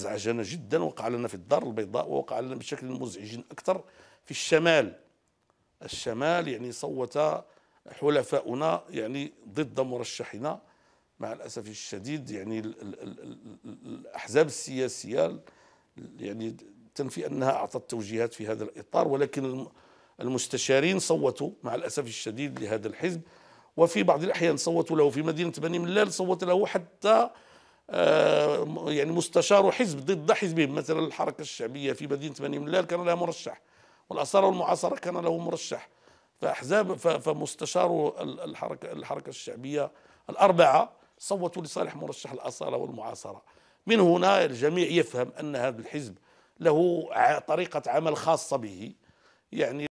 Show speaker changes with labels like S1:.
S1: ازعجنا جدا وقع لنا في الدار البيضاء ووقع لنا بشكل مزعج اكثر في الشمال الشمال يعني صوت حلفاؤنا يعني ضد مرشحنا مع الاسف الشديد يعني الاحزاب السياسيه يعني تنفي انها اعطت توجيهات في هذا الاطار ولكن المستشارين صوتوا مع الاسف الشديد لهذا الحزب وفي بعض الاحيان صوتوا له في مدينه بني ملال صوت له حتى آه، يعني مستشار حزب ضد حزبهم مثلا الحركة الشعبية في مدينة بني ملال كان لها مرشح والأثار والمعاصرة كان له مرشح فأحزاب فمستشار الحركة الحركة الشعبية الأربعة صوتوا لصالح مرشح الأصالة والمعاصرة من هنا الجميع يفهم أن هذا الحزب له طريقة عمل خاصة به يعني